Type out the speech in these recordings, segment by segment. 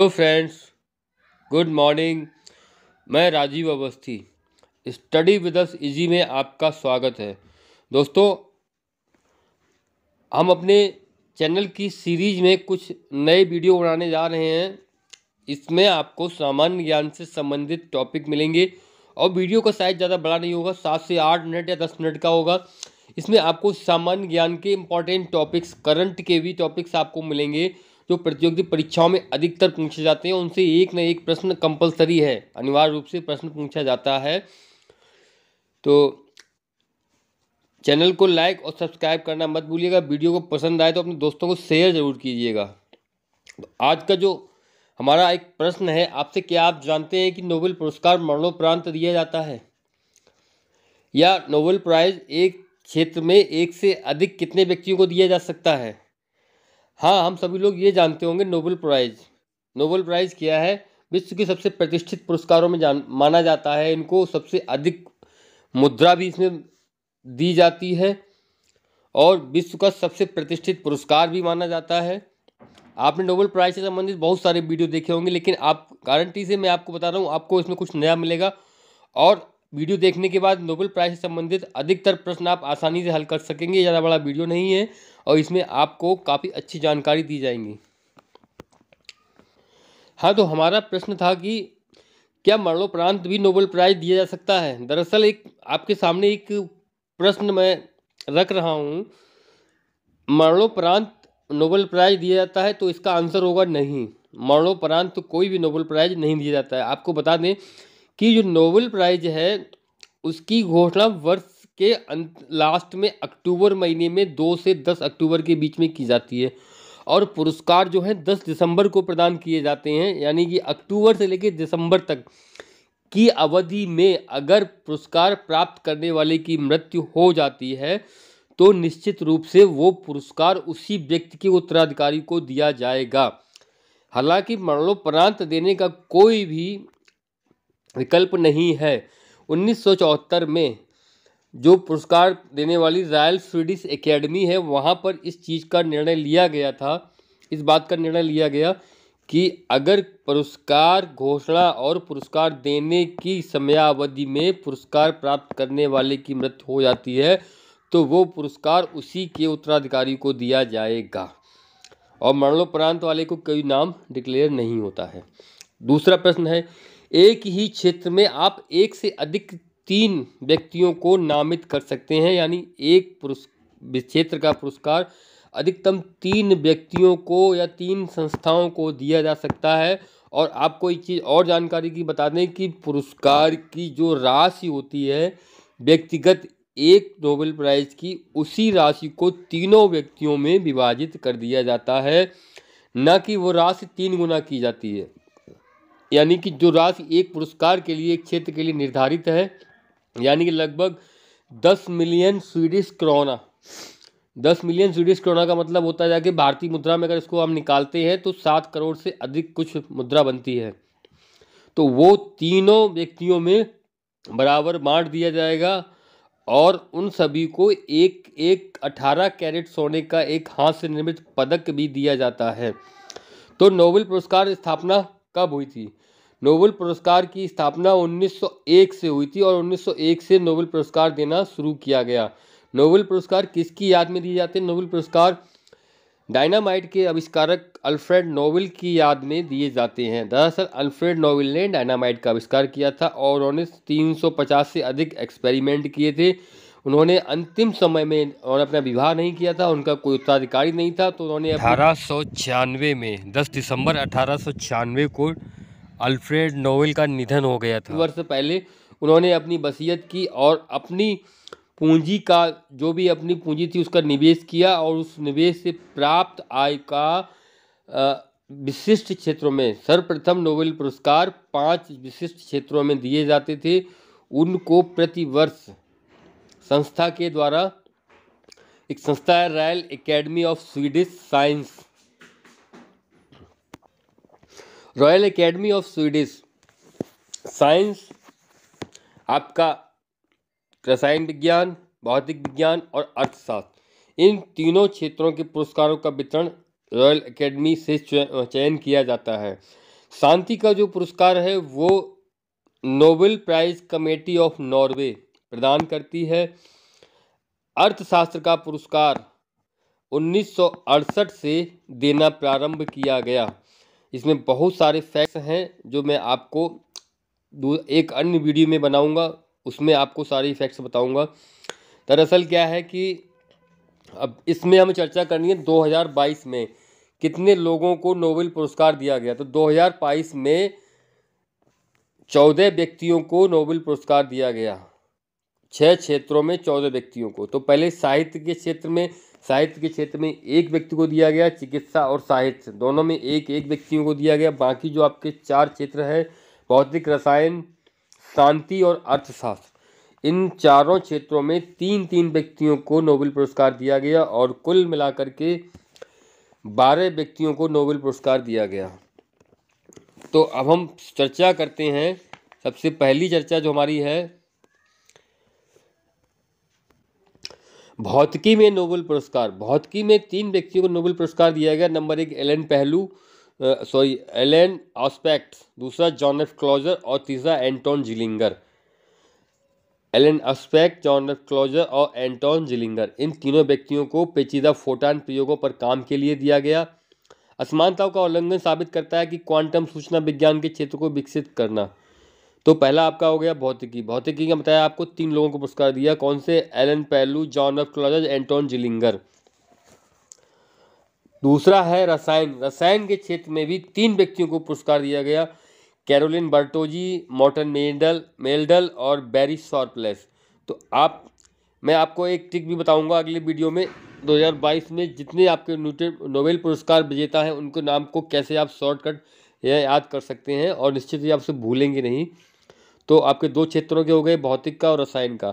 hello friends good morning मैं Rajeev Awasthi study with us easy में आपका स्वागत है दोस्तों हम अपने चैनल की सीरीज में कुछ नए वीडियो बनाने जा रहे हैं इसमें आपको सामान्य ज्ञान से संबंधित टॉपिक मिलेंगे और वीडियो का साइज ज़्यादा बड़ा नहीं होगा सात से आठ मिनट या दस मिनट का होगा इसमें आपको सामान्य ज्ञान के इम्पॉर्टेंट टॉपिक्स करंट के भी टॉपिक्स आपको मिलेंगे जो प्रतियोगी परीक्षाओं में अधिकतर पूछे जाते हैं उनसे एक न एक प्रश्न कंपलसरी है अनिवार्य रूप से प्रश्न पूछा जाता है तो चैनल को लाइक और सब्सक्राइब करना मत भूलिएगा वीडियो को पसंद आए तो अपने दोस्तों को शेयर ज़रूर कीजिएगा तो आज का जो हमारा एक प्रश्न है आपसे क्या आप जानते हैं कि नोबेल पुरस्कार मरणोपरांत दिया जाता है या नोबेल प्राइज़ एक क्षेत्र में एक से अधिक कितने व्यक्तियों को दिया जा सकता है हाँ हम सभी लोग ये जानते होंगे नोबल प्राइज़ नोबल प्राइज़ क्या है विश्व के सबसे प्रतिष्ठित पुरस्कारों में जान माना जाता है इनको सबसे अधिक मुद्रा भी इसमें दी जाती है और विश्व का सबसे प्रतिष्ठित पुरस्कार भी माना जाता है आपने नोबल प्राइज़ से संबंधित बहुत सारे वीडियो देखे होंगे लेकिन आप गारंटी से मैं आपको बता रहा हूँ आपको इसमें कुछ नया मिलेगा और वीडियो देखने के बाद नोबल प्राइज़ से संबंधित अधिकतर प्रश्न आप आसानी से हल कर सकेंगे ज़्यादा बड़ा वीडियो नहीं है और इसमें आपको काफ़ी अच्छी जानकारी दी जाएंगी हाँ तो हमारा प्रश्न था कि क्या मरणोपरांत भी नोबेल प्राइज़ दिया जा सकता है दरअसल एक आपके सामने एक प्रश्न मैं रख रहा हूँ मरणोपरांत नोबेल प्राइज़ दिया जाता है तो इसका आंसर होगा नहीं मरणोपरांत तो कोई भी नोबेल प्राइज़ नहीं दिया जाता है आपको बता दें कि जो नोबेल प्राइज़ है उसकी घोषणा वर्ष के अंत लास्ट में अक्टूबर महीने में दो से दस अक्टूबर के बीच में की जाती है और पुरस्कार जो है दस दिसंबर को प्रदान किए जाते हैं यानी कि अक्टूबर से लेकर दिसंबर तक की अवधि में अगर पुरस्कार प्राप्त करने वाले की मृत्यु हो जाती है तो निश्चित रूप से वो पुरस्कार उसी व्यक्ति के उत्तराधिकारी को दिया जाएगा हालांकि मरणोपरांत देने का कोई भी विकल्प नहीं है उन्नीस में जो पुरस्कार देने वाली रॉयल स्वीडिश एकेडमी है वहाँ पर इस चीज़ का निर्णय लिया गया था इस बात का निर्णय लिया गया कि अगर पुरस्कार घोषणा और पुरस्कार देने की समयावधि में पुरस्कार प्राप्त करने वाले की मृत्यु हो जाती है तो वो पुरस्कार उसी के उत्तराधिकारी को दिया जाएगा और मरणोपरांत वाले को कोई नाम डिक्लेयर नहीं होता है दूसरा प्रश्न है एक ही क्षेत्र में आप एक से अधिक तीन व्यक्तियों को नामित कर सकते हैं यानी एक पुरुष क्षेत्र का पुरस्कार अधिकतम तीन व्यक्तियों को या तीन संस्थाओं को दिया जा सकता है और आपको एक चीज़ और जानकारी की बता दें कि पुरस्कार की जो राशि होती है व्यक्तिगत एक नोबेल प्राइज़ की उसी राशि को तीनों व्यक्तियों में विभाजित कर दिया जाता है न कि वो राशि तीन गुना की जाती है यानी कि जो राशि एक पुरस्कार के लिए एक क्षेत्र के लिए निर्धारित है यानी कि लगभग दस मिलियन स्वीडिश क्रोना दस मिलियन स्वीडिश क्रोना का मतलब होता है जाके भारतीय मुद्रा में अगर इसको हम निकालते हैं तो सात करोड़ से अधिक कुछ मुद्रा बनती है तो वो तीनों व्यक्तियों में बराबर बांट दिया जाएगा और उन सभी को एक एक अठारह कैरेट सोने का एक हाथ से निर्मित पदक भी दिया जाता है तो नोबेल पुरस्कार स्थापना कब हुई थी नोबेल पुरस्कार की स्थापना 1901 से हुई थी और 1901 से नोबेल पुरस्कार देना शुरू किया गया नोबेल पुरस्कार किसकी याद में दिए जाते हैं नोबेल पुरस्कार डायनामाइट के आविष्कारक अल्फ्रेड नोबेल की याद में दिए जाते हैं दरअसल अल्फ्रेड नोबेल ने डायनामाइट का आविष्कार किया था और उन्होंने 350 से अधिक एक्सपेरिमेंट किए थे उन्होंने अंतिम समय में उन्होंने अपना विवाह नहीं किया था उनका कोई उत्तराधिकारी नहीं था तो उन्होंने अठारह में 10 दिसंबर अठारह को अल्फ्रेड नोवेल का निधन हो गया था वर्ष पहले उन्होंने अपनी बसीयत की और अपनी पूंजी का जो भी अपनी पूंजी थी उसका निवेश किया और उस निवेश से प्राप्त आय का विशिष्ट क्षेत्रों में सर्वप्रथम नोबेल पुरस्कार पांच विशिष्ट क्षेत्रों में दिए जाते थे उनको प्रतिवर्ष संस्था के द्वारा एक संस्था है Royal Academy of Swedish Science Royal Academy of Swedish Science आपका रसायन विज्ञान भौतिक विज्ञान और अर्थशास्त्र इन तीनों क्षेत्रों के पुरस्कारों का वितरण रॉयल एकेडमी से चयन किया जाता है शांति का जो पुरस्कार है वो Nobel Prize Committee of Norway प्रदान करती है अर्थशास्त्र का पुरस्कार उन्नीस से देना प्रारंभ किया गया इसमें बहुत सारे फैक्ट्स हैं जो मैं आपको एक अन्य वीडियो में बनाऊंगा उसमें आपको सारे फैक्ट्स बताऊंगा दरअसल क्या है कि अब इसमें हमें चर्चा करनी है 2022 में कितने लोगों को नोबेल पुरस्कार दिया गया तो दो में चौदह व्यक्तियों को नोबेल पुरस्कार दिया गया छः क्षेत्रों में चौदह व्यक्तियों को तो पहले साहित्य के क्षेत्र में साहित्य के क्षेत्र में एक व्यक्ति को दिया गया चिकित्सा और साहित्य दोनों में एक एक व्यक्तियों को दिया गया बाकी जो आपके चार क्षेत्र हैं भौतिक रसायन शांति और अर्थशास्त्र इन चारों क्षेत्रों में तीन तीन व्यक्तियों को नोबेल पुरस्कार दिया गया और कुल मिलाकर के बारह व्यक्तियों को नोबेल पुरस्कार दिया गया तो अब हम चर्चा करते हैं सबसे पहली चर्चा जो हमारी है भौतिकी में नोबल पुरस्कार भौतिकी में तीन व्यक्तियों को नोबल पुरस्कार दिया गया नंबर एक एलन पहलू सॉरी एलन ऑस्पेक्ट दूसरा जॉन एफ क्लॉजर और तीसरा Anton Zeilinger Alain Aspect John F Clauser और एंटोन जिलिंगर इन तीनों व्यक्तियों को पेचीदा फोटान प्रयोगों पर काम के लिए दिया गया असमानताओं का उल्लंघन साबित करता है कि क्वांटम सूचना विज्ञान के क्षेत्र को विकसित करना तो पहला आपका हो गया भौतिकी भौतिकी का बताया आपको तीन लोगों को पुरस्कार दिया कौन से एलन पेलू John F Clauser Anton Zeilinger दूसरा है रसायन रसायन के क्षेत्र में भी तीन व्यक्तियों को पुरस्कार दिया गया Carolyn Bertozzi Morten medal Meldal और बैरी सॉर्पलेस तो आप मैं आपको एक टिक भी बताऊंगा अगले वीडियो में 2022 में जितने आपके नोबेल पुरस्कार विजेता हैं उनके नाम को कैसे आप शॉर्टकट याद कर सकते हैं और निश्चित ही आपसे भूलेंगे नहीं तो आपके दो क्षेत्रों के हो गए भौतिक का और रसायन का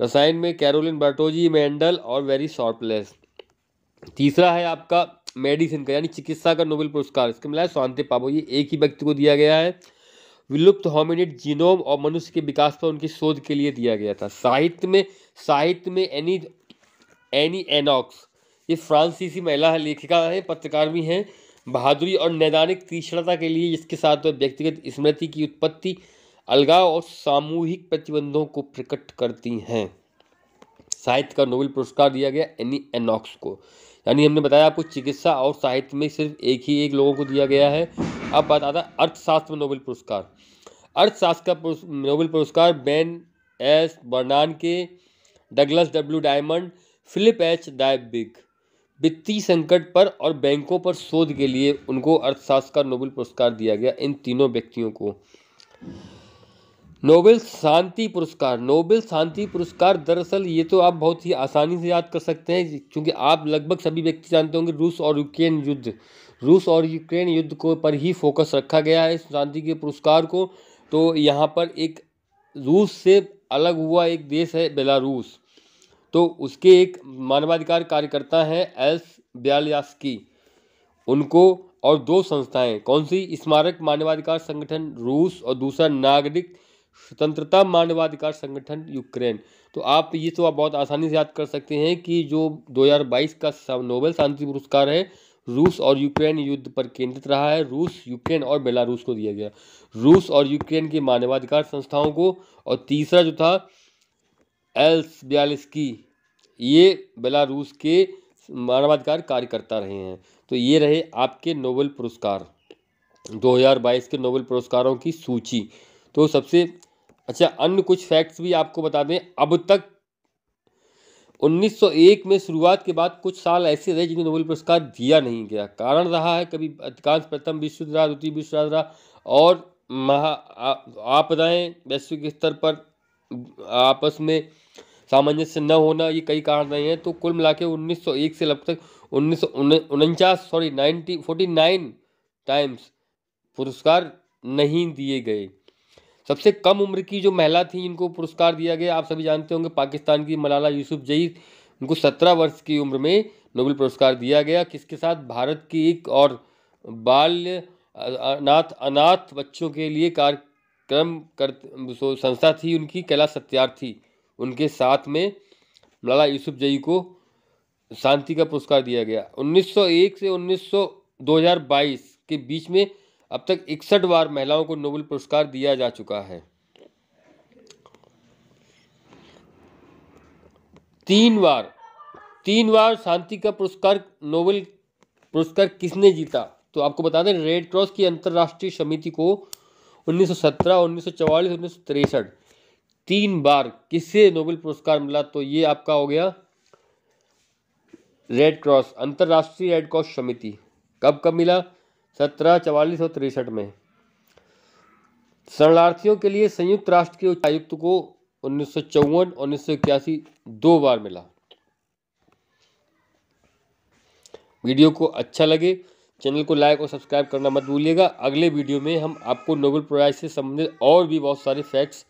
रसायन में कैरोलिन बर्टोजी मैंडल और वेरी सॉर्पलेस तीसरा है आपका मेडिसिन का यानी चिकित्सा का नोबेल पुरस्कार इसके मिला है शांति पाबो ये एक ही व्यक्ति को दिया गया है विलुप्त होमिनेट जीनोम और मनुष्य के विकास पर उनकी शोध के लिए दिया गया था साहित्य में साहित्य में एनी एनी एनॉक्स ये फ्रांसीसी महिला है लेखिका है पत्रकार भी हैं बहादुरी और नैदानिक तीक्षणता के लिए इसके साथ वह व्यक्तिगत स्मृति की उत्पत्ति अलगाव और सामूहिक प्रतिबंधों को प्रकट करती हैं साहित्य का नोबेल पुरस्कार दिया गया एनी एनॉक्स को यानी हमने बताया आपको चिकित्सा और साहित्य में सिर्फ एक ही एक लोगों को दिया गया है अब है अर्थशास्त्र में नोबेल पुरस्कार अर्थशास्त्र का नोबेल पुरस्कार Ben S Bernanke Douglas W Diamond Philip H Dybvig वित्तीय संकट पर और बैंकों पर शोध के लिए उनको अर्थशास्त्र का नोबेल पुरस्कार दिया गया इन तीनों व्यक्तियों को नोबेल शांति पुरस्कार नोबेल शांति पुरस्कार दरअसल ये तो आप बहुत ही आसानी से याद कर सकते हैं क्योंकि आप लगभग सभी व्यक्ति जानते होंगे रूस और यूक्रेन युद्ध रूस और यूक्रेन युद्ध को पर ही फोकस रखा गया है इस शांति के पुरस्कार को तो यहाँ पर एक रूस से अलग हुआ एक देश है बेलारूस तो उसके एक मानवाधिकार कार्यकर्ता हैं एल्स ब्यालियास्की उनको और दो संस्थाएं कौन सी स्मारक मानवाधिकार संगठन रूस और दूसरा नागरिक स्वतंत्रता मानवाधिकार संगठन यूक्रेन तो आप ये तो आप बहुत आसानी से याद कर सकते हैं कि जो 2022 का नोबेल शांति पुरस्कार है रूस और यूक्रेन युद्ध पर केंद्रित रहा है रूस यूक्रेन और बेलारूस को दिया गया रूस और यूक्रेन की मानवाधिकार संस्थाओं को और तीसरा जो था एल्स ब्यालिस्की ये बेलारूस के मानवाधिकार कार्यकर्ता रहे हैं तो ये रहे आपके नोबेल पुरस्कार 2022 के नोबेल पुरस्कारों की सूची तो सबसे अच्छा अन्य कुछ फैक्ट्स भी आपको बता दें अब तक 1901 में शुरुआत के बाद कुछ साल ऐसे रहे जिन्हें नोबेल पुरस्कार दिया नहीं गया कारण रहा है कभी अधिकांश प्रथम विश्व युद्ध रहा द्वितीय विश्व रहा और महा आपदाएँ वैश्विक स्तर पर आपस में सामंजस्य न होना ये कई कारण रहे हैं तो कुल मिला के उन्नीस से अब तक उन्नीस sorry ninety forty nine times पुरस्कार नहीं दिए गए सबसे कम उम्र की जो महिला थी इनको पुरस्कार दिया गया आप सभी जानते होंगे पाकिस्तान की मलाला यूसुफ जई उनको सत्रह वर्ष की उम्र में नोबेल पुरस्कार दिया गया किसके साथ भारत की एक और बाल्य अनाथ अनाथ बच्चों के लिए कार्यक्रम कर संस्था थी उनकी कैलाश सत्यार्थी उनके साथ में मलाला यूसुफ जई को शांति का पुरस्कार दिया गया 1901 से 1900 2022 के बीच में अब तक इकसठ बार महिलाओं को नोबेल पुरस्कार दिया जा चुका है तीन बार तीन बार शांति का पुरस्कार नोबेल पुरस्कार किसने जीता तो आपको बता दें रेड क्रॉस की अंतर्राष्ट्रीय समिति को 1917, 1944, 1963 तीन बार किससे नोबेल पुरस्कार मिला तो ये आपका हो गया रेड क्रॉस अंतर्राष्ट्रीय रेड क्रॉस समिति कब कब मिला सत्रह चवालीस और तिरसठ में शरणार्थियों के लिए संयुक्त राष्ट्र के उच्चायुक्त को उन्नीस सौ चौवन उन्नीस सौ इक्यासी दो बार मिला वीडियो को अच्छा लगे चैनल को लाइक और सब्सक्राइब करना मत भूलिएगा अगले वीडियो में हम आपको नोबेल प्राइज से संबंधित और भी बहुत सारे फैक्ट्स